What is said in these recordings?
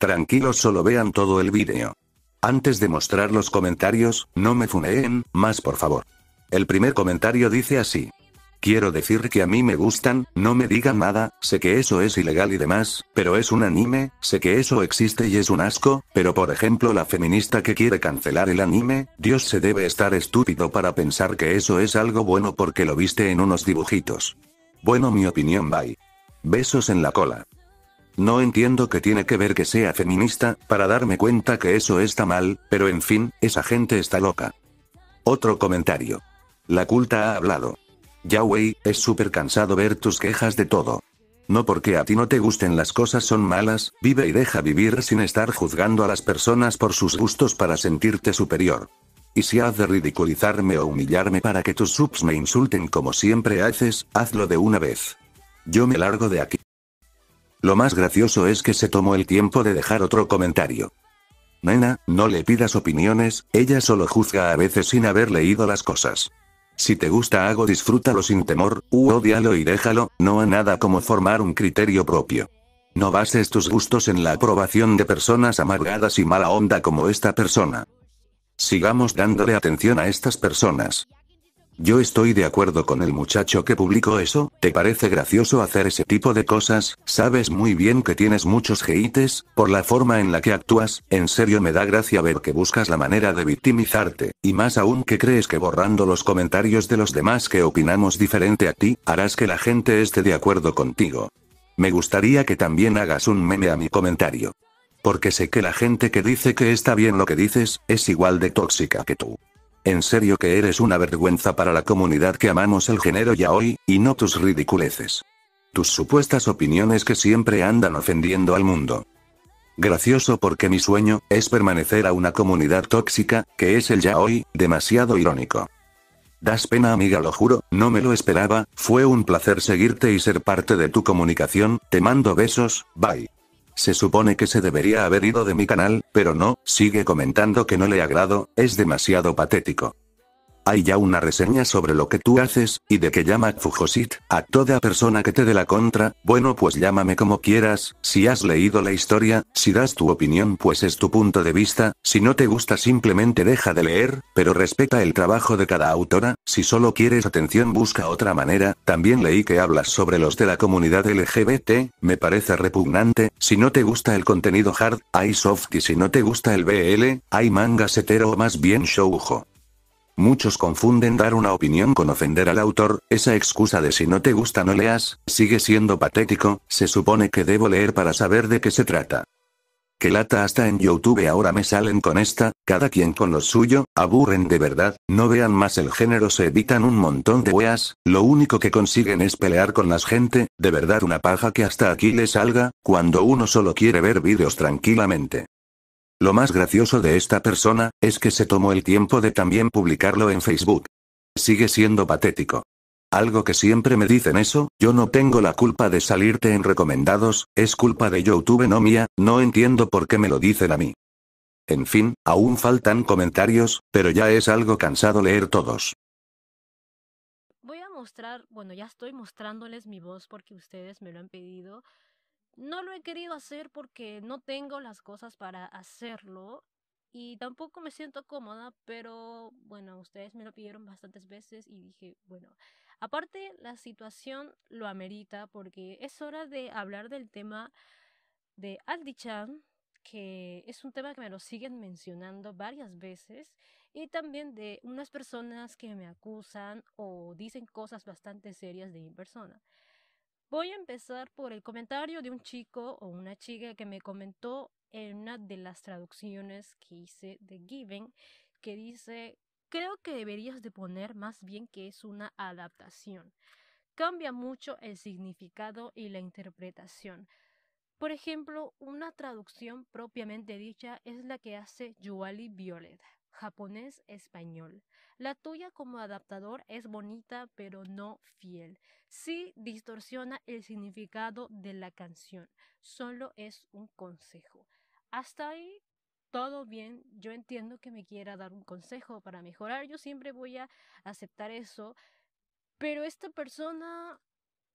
Tranquilos solo vean todo el vídeo. Antes de mostrar los comentarios, no me funeen, más por favor. El primer comentario dice así. Quiero decir que a mí me gustan, no me digan nada, sé que eso es ilegal y demás, pero es un anime, sé que eso existe y es un asco, pero por ejemplo la feminista que quiere cancelar el anime, Dios se debe estar estúpido para pensar que eso es algo bueno porque lo viste en unos dibujitos. Bueno mi opinión bye. Besos en la cola. No entiendo qué tiene que ver que sea feminista, para darme cuenta que eso está mal, pero en fin, esa gente está loca. Otro comentario. La culta ha hablado. Yahweh, es súper cansado ver tus quejas de todo. No porque a ti no te gusten las cosas son malas, vive y deja vivir sin estar juzgando a las personas por sus gustos para sentirte superior. Y si has de ridiculizarme o humillarme para que tus subs me insulten como siempre haces, hazlo de una vez. Yo me largo de aquí. Lo más gracioso es que se tomó el tiempo de dejar otro comentario. Nena, no le pidas opiniones, ella solo juzga a veces sin haber leído las cosas. Si te gusta algo disfrútalo sin temor, u odialo y déjalo, no a nada como formar un criterio propio. No bases tus gustos en la aprobación de personas amargadas y mala onda como esta persona. Sigamos dándole atención a estas personas. Yo estoy de acuerdo con el muchacho que publicó eso, te parece gracioso hacer ese tipo de cosas, sabes muy bien que tienes muchos geites, por la forma en la que actúas, en serio me da gracia ver que buscas la manera de victimizarte, y más aún que crees que borrando los comentarios de los demás que opinamos diferente a ti, harás que la gente esté de acuerdo contigo. Me gustaría que también hagas un meme a mi comentario. Porque sé que la gente que dice que está bien lo que dices, es igual de tóxica que tú. En serio que eres una vergüenza para la comunidad que amamos el género ya hoy y no tus ridiculeces. Tus supuestas opiniones que siempre andan ofendiendo al mundo. Gracioso porque mi sueño, es permanecer a una comunidad tóxica, que es el ya hoy demasiado irónico. Das pena amiga, lo juro, no me lo esperaba, fue un placer seguirte y ser parte de tu comunicación, te mando besos, bye. Se supone que se debería haber ido de mi canal, pero no, sigue comentando que no le agrado, es demasiado patético. Hay ya una reseña sobre lo que tú haces, y de que llama Fujosit, a toda persona que te dé la contra, bueno pues llámame como quieras, si has leído la historia, si das tu opinión pues es tu punto de vista, si no te gusta simplemente deja de leer, pero respeta el trabajo de cada autora, si solo quieres atención busca otra manera, también leí que hablas sobre los de la comunidad LGBT, me parece repugnante, si no te gusta el contenido hard, hay soft y si no te gusta el BL, hay manga hetero o más bien shoujo. Muchos confunden dar una opinión con ofender al autor, esa excusa de si no te gusta no leas, sigue siendo patético, se supone que debo leer para saber de qué se trata. Que lata hasta en YouTube ahora me salen con esta, cada quien con lo suyo, aburren de verdad, no vean más el género se evitan un montón de weas, lo único que consiguen es pelear con las gente, de verdad una paja que hasta aquí le salga, cuando uno solo quiere ver vídeos tranquilamente. Lo más gracioso de esta persona, es que se tomó el tiempo de también publicarlo en Facebook. Sigue siendo patético. Algo que siempre me dicen eso, yo no tengo la culpa de salirte en recomendados, es culpa de YouTube no mía, no entiendo por qué me lo dicen a mí. En fin, aún faltan comentarios, pero ya es algo cansado leer todos. Voy a mostrar, bueno, ya estoy mostrándoles mi voz porque ustedes me lo han pedido. No lo he querido hacer porque no tengo las cosas para hacerlo y tampoco me siento cómoda, pero bueno, ustedes me lo pidieron bastantes veces y dije, bueno, aparte la situación lo amerita porque es hora de hablar del tema de Aldi Chan, que es un tema que me lo siguen mencionando varias veces, y también de unas personas que me acusan o dicen cosas bastante serias de mi persona. Voy a empezar por el comentario de un chico o una chica que me comentó en una de las traducciones que hice de Given, que dice, creo que deberías de poner más bien que es una adaptación. Cambia mucho el significado y la interpretación. Por ejemplo, una traducción propiamente dicha es la que hace Yuali Violeta japonés-español. La tuya como adaptador es bonita pero no fiel. Sí distorsiona el significado de la canción. Solo es un consejo. Hasta ahí todo bien, yo entiendo que me quiera dar un consejo para mejorar, yo siempre voy a aceptar eso, pero esta persona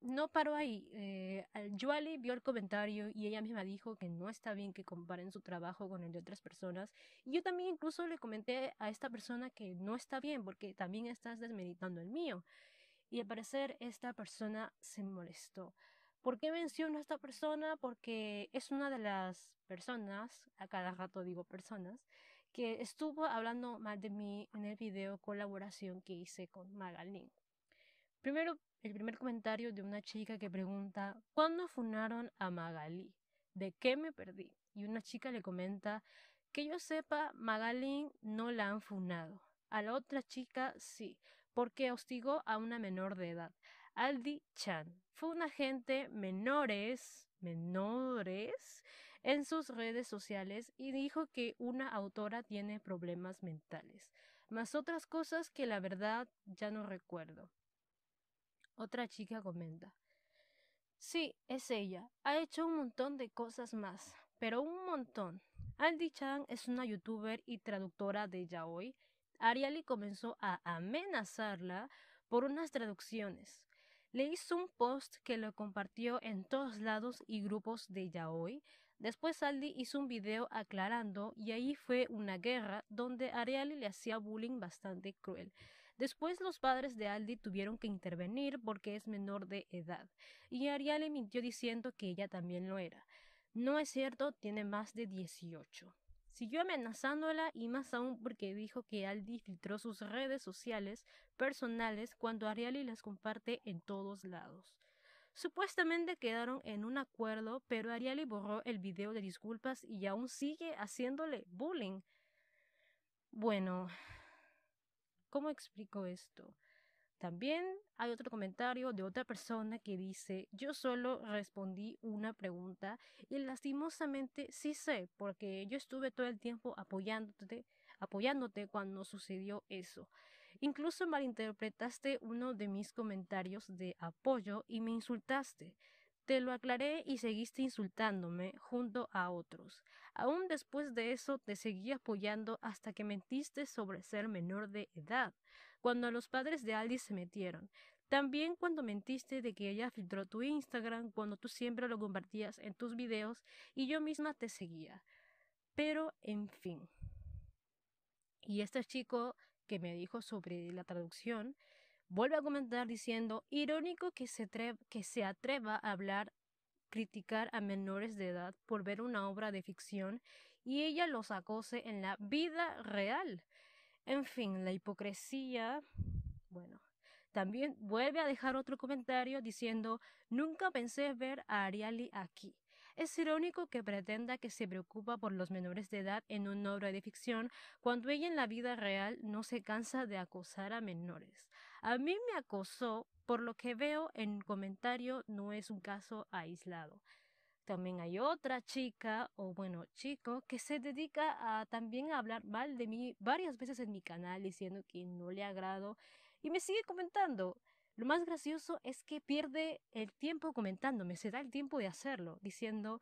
no paro ahí. Eh, vio el comentario y ella misma dijo que no está bien que comparen su trabajo con el de otras personas. Y yo también incluso le comenté a esta persona que no está bien porque también estás desmeditando el mío. Y al parecer esta persona se molestó. ¿Por qué menciono a esta persona? Porque es una de las personas, a cada rato digo personas, que estuvo hablando mal de mí en el video colaboración que hice con Magalín. Primero el primer comentario de una chica que pregunta, ¿cuándo funaron a Magali? ¿De qué me perdí? Y una chica le comenta, que yo sepa, Magali no la han funado. A la otra chica sí, porque hostigó a una menor de edad. Aldi Chan fue un gente menores, menores, en sus redes sociales y dijo que una autora tiene problemas mentales, más otras cosas que la verdad ya no recuerdo. Otra chica comenta. Sí, es ella. Ha hecho un montón de cosas más, pero un montón. Aldi Chan es una youtuber y traductora de yaoi. Ariali comenzó a amenazarla por unas traducciones. Le hizo un post que lo compartió en todos lados y grupos de yaoi. Después Aldi hizo un video aclarando y ahí fue una guerra donde Ariali le hacía bullying bastante cruel. Después los padres de Aldi tuvieron que intervenir porque es menor de edad, y Ariely mintió diciendo que ella también lo era. No es cierto, tiene más de 18. Siguió amenazándola y más aún porque dijo que Aldi filtró sus redes sociales personales cuando Ariali las comparte en todos lados. Supuestamente quedaron en un acuerdo, pero Ariali borró el video de disculpas y aún sigue haciéndole bullying. Bueno, ¿Cómo explico esto? También hay otro comentario de otra persona que dice, yo solo respondí una pregunta y lastimosamente sí sé, porque yo estuve todo el tiempo apoyándote, apoyándote cuando sucedió eso. Incluso malinterpretaste uno de mis comentarios de apoyo y me insultaste. Te lo aclaré y seguiste insultándome junto a otros. Aún después de eso te seguí apoyando hasta que mentiste sobre ser menor de edad, cuando los padres de Alice se metieron. También cuando mentiste de que ella filtró tu Instagram cuando tú siempre lo compartías en tus videos y yo misma te seguía. Pero, en fin. Y este chico que me dijo sobre la traducción Vuelve a comentar diciendo, irónico que se, que se atreva a hablar, criticar a menores de edad por ver una obra de ficción y ella los acose en la vida real. En fin, la hipocresía, bueno, también vuelve a dejar otro comentario diciendo, nunca pensé ver a Ariali aquí. Es irónico que pretenda que se preocupa por los menores de edad en una obra de ficción cuando ella en la vida real no se cansa de acosar a menores. A mí me acosó, por lo que veo en el comentario, no es un caso aislado. También hay otra chica, o bueno, chico, que se dedica a también a hablar mal de mí varias veces en mi canal diciendo que no le agrado y me sigue comentando. Lo más gracioso es que pierde el tiempo comentándome, se da el tiempo de hacerlo, diciendo,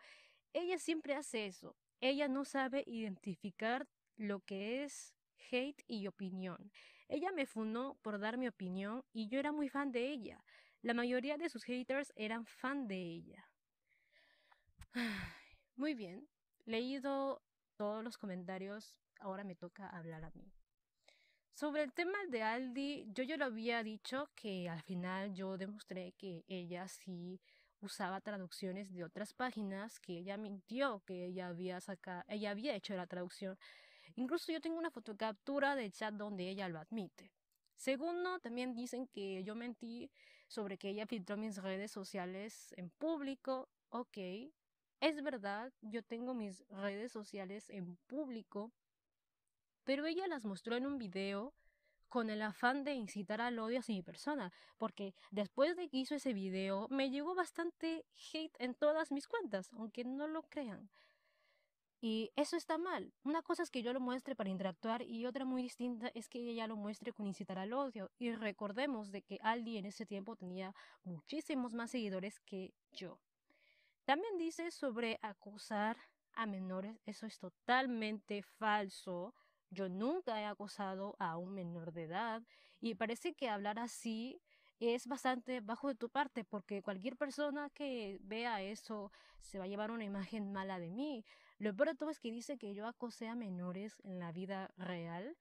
ella siempre hace eso, ella no sabe identificar lo que es hate y opinión. Ella me fundó por dar mi opinión y yo era muy fan de ella. La mayoría de sus haters eran fan de ella. Muy bien, leído todos los comentarios, ahora me toca hablar a mí. Sobre el tema de Aldi, yo ya lo había dicho que al final yo demostré que ella sí usaba traducciones de otras páginas, que ella mintió que ella había ella había hecho la traducción Incluso yo tengo una fotocaptura de chat donde ella lo admite. Segundo, también dicen que yo mentí sobre que ella filtró mis redes sociales en público. Ok, es verdad, yo tengo mis redes sociales en público, pero ella las mostró en un video con el afán de incitar al odio hacia mi persona, porque después de que hizo ese video me llegó bastante hate en todas mis cuentas, aunque no lo crean. Y eso está mal. Una cosa es que yo lo muestre para interactuar y otra muy distinta es que ella lo muestre con incitar al odio. Y recordemos de que Aldi en ese tiempo tenía muchísimos más seguidores que yo. También dice sobre acusar a menores. Eso es totalmente falso. Yo nunca he acusado a un menor de edad y parece que hablar así es bastante bajo de tu parte porque cualquier persona que vea eso se va a llevar una imagen mala de mí. Lo peor de todo es que dice que yo acosé a menores en la vida real.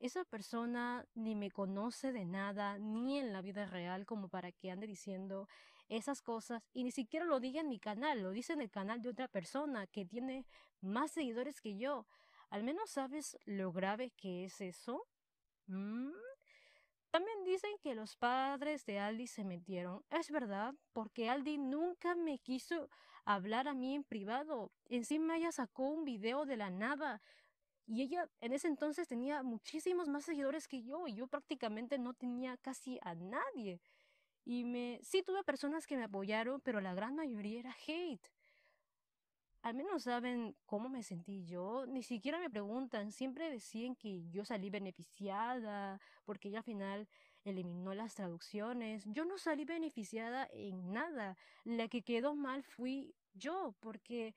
Esa persona ni me conoce de nada, ni en la vida real, como para que ande diciendo esas cosas. Y ni siquiera lo diga en mi canal, lo dice en el canal de otra persona que tiene más seguidores que yo. Al menos sabes lo grave que es eso. Mm. También dicen que los padres de Aldi se metieron. Es verdad, porque Aldi nunca me quiso hablar a mí en privado. Encima ella sacó un video de la nada. Y ella en ese entonces tenía muchísimos más seguidores que yo y yo prácticamente no tenía casi a nadie. Y me sí tuve personas que me apoyaron, pero la gran mayoría era hate. Al menos saben cómo me sentí yo, ni siquiera me preguntan, siempre decían que yo salí beneficiada, porque ella al final eliminó las traducciones. Yo no salí beneficiada en nada. La que quedó mal fui yo, porque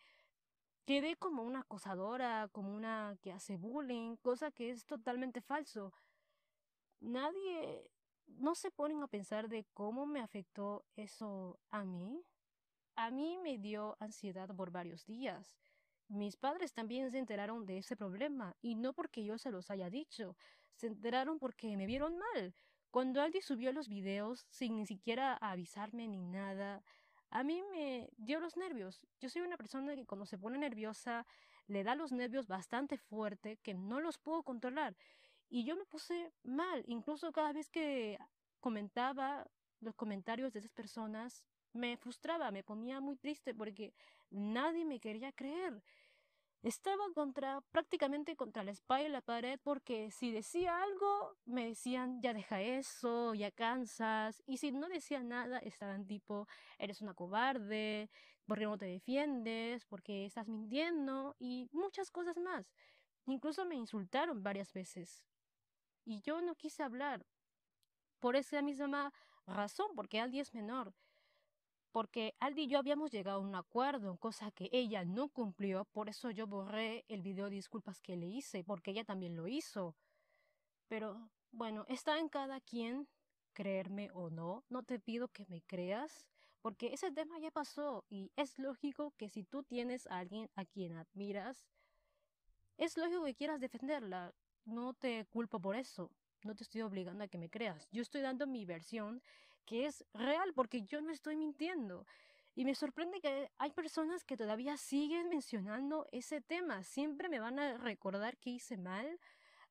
quedé como una acosadora, como una que hace bullying, cosa que es totalmente falso. Nadie, no se ponen a pensar de cómo me afectó eso a mí. A mí me dio ansiedad por varios días. Mis padres también se enteraron de ese problema, y no porque yo se los haya dicho, se enteraron porque me vieron mal. Cuando Aldi subió los videos sin ni siquiera avisarme ni nada, a mí me dio los nervios. Yo soy una persona que cuando se pone nerviosa le da los nervios bastante fuerte que no los puedo controlar. Y yo me puse mal. Incluso cada vez que comentaba los comentarios de esas personas, me frustraba, me ponía muy triste porque nadie me quería creer. Estaba contra, prácticamente contra la espalda y la pared porque si decía algo me decían ya deja eso, ya cansas y si no decía nada estaban tipo eres una cobarde, porque no te defiendes, porque estás mintiendo y muchas cosas más. Incluso me insultaron varias veces y yo no quise hablar por esa misma razón porque Aldi es menor porque Aldi y yo habíamos llegado a un acuerdo, cosa que ella no cumplió, por eso yo borré el video de disculpas que le hice, porque ella también lo hizo. Pero bueno, está en cada quien creerme o no, no te pido que me creas, porque ese tema ya pasó y es lógico que si tú tienes a alguien a quien admiras, es lógico que quieras defenderla, no te culpo por eso, no te estoy obligando a que me creas, yo estoy dando mi versión que es real porque yo no estoy mintiendo. Y me sorprende que hay personas que todavía siguen mencionando ese tema. Siempre me van a recordar que hice mal,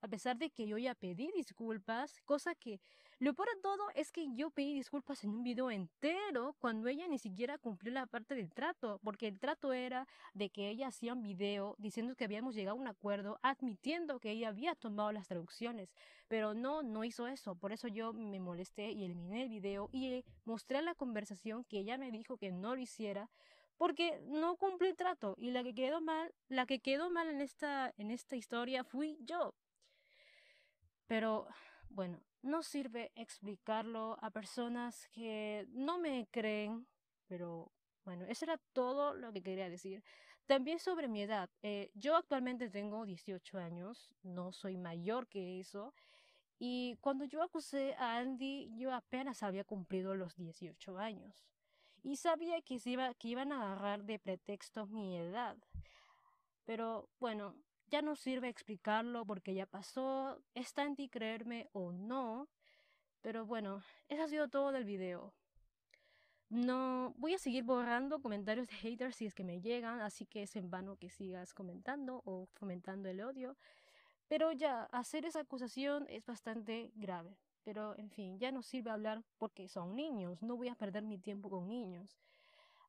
a pesar de que yo ya pedí disculpas, cosa que lo peor de todo es que yo pedí disculpas en un video entero cuando ella ni siquiera cumplió la parte del trato, porque el trato era de que ella hacía un video diciendo que habíamos llegado a un acuerdo, admitiendo que ella había tomado las traducciones, pero no, no hizo eso, por eso yo me molesté y eliminé el video y mostré la conversación que ella me dijo que no lo hiciera, porque no cumplí el trato y la que quedó mal, la que quedó mal en esta en esta historia fui yo. Pero bueno, no sirve explicarlo a personas que no me creen, pero bueno, eso era todo lo que quería decir. También sobre mi edad. Eh, yo actualmente tengo 18 años, no soy mayor que eso. Y cuando yo acusé a Andy, yo apenas había cumplido los 18 años. Y sabía que, iba, que iban a agarrar de pretexto mi edad. Pero bueno, ya no sirve explicarlo porque ya pasó, está en ti creerme o no. Pero bueno, eso ha sido todo del video. No voy a seguir borrando comentarios de haters si es que me llegan, así que es en vano que sigas comentando o fomentando el odio. Pero ya, hacer esa acusación es bastante grave. Pero en fin, ya no sirve hablar porque son niños, no voy a perder mi tiempo con niños.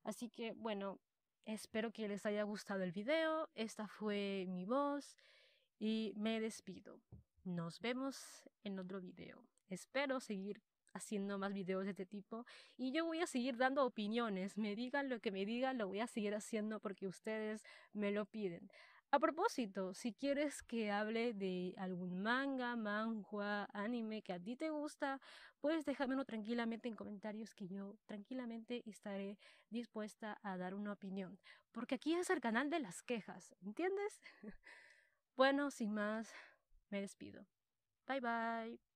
Así que bueno, Espero que les haya gustado el video, esta fue mi voz y me despido. Nos vemos en otro video. Espero seguir haciendo más videos de este tipo y yo voy a seguir dando opiniones. Me digan lo que me digan, lo voy a seguir haciendo porque ustedes me lo piden. A propósito, si quieres que hable de algún manga, manhua, anime que a ti te gusta, puedes dejármelo tranquilamente en comentarios que yo tranquilamente estaré dispuesta a dar una opinión, porque aquí es el canal de las quejas, ¿entiendes? bueno, sin más, me despido. Bye bye.